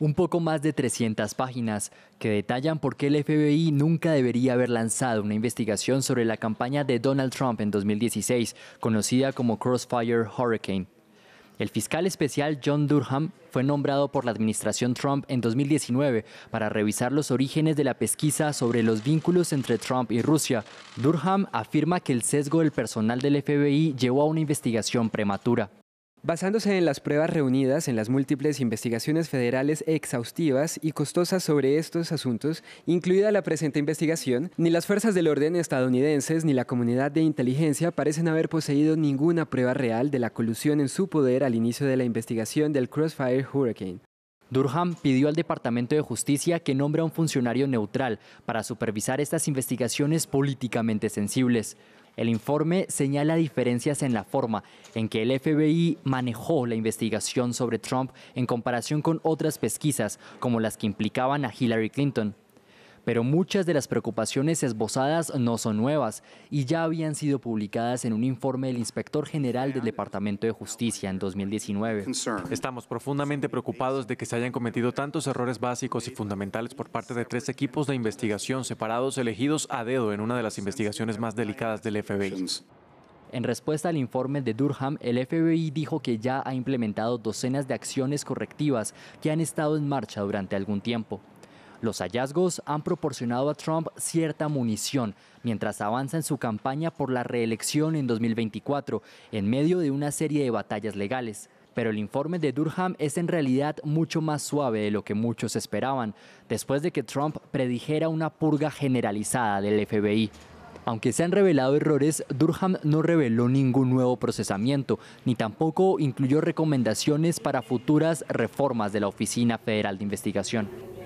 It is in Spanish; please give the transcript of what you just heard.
un poco más de 300 páginas que detallan por qué el FBI nunca debería haber lanzado una investigación sobre la campaña de Donald Trump en 2016, conocida como Crossfire Hurricane. El fiscal especial John Durham fue nombrado por la administración Trump en 2019 para revisar los orígenes de la pesquisa sobre los vínculos entre Trump y Rusia. Durham afirma que el sesgo del personal del FBI llevó a una investigación prematura. Basándose en las pruebas reunidas en las múltiples investigaciones federales exhaustivas y costosas sobre estos asuntos, incluida la presente investigación, ni las fuerzas del orden estadounidenses ni la comunidad de inteligencia parecen haber poseído ninguna prueba real de la colusión en su poder al inicio de la investigación del Crossfire Hurricane. Durham pidió al Departamento de Justicia que nombre a un funcionario neutral para supervisar estas investigaciones políticamente sensibles. El informe señala diferencias en la forma en que el FBI manejó la investigación sobre Trump en comparación con otras pesquisas, como las que implicaban a Hillary Clinton pero muchas de las preocupaciones esbozadas no son nuevas y ya habían sido publicadas en un informe del inspector general del Departamento de Justicia en 2019. Estamos profundamente preocupados de que se hayan cometido tantos errores básicos y fundamentales por parte de tres equipos de investigación separados elegidos a dedo en una de las investigaciones más delicadas del FBI. En respuesta al informe de Durham, el FBI dijo que ya ha implementado docenas de acciones correctivas que han estado en marcha durante algún tiempo. Los hallazgos han proporcionado a Trump cierta munición mientras avanza en su campaña por la reelección en 2024, en medio de una serie de batallas legales. Pero el informe de Durham es en realidad mucho más suave de lo que muchos esperaban, después de que Trump predijera una purga generalizada del FBI. Aunque se han revelado errores, Durham no reveló ningún nuevo procesamiento, ni tampoco incluyó recomendaciones para futuras reformas de la Oficina Federal de Investigación.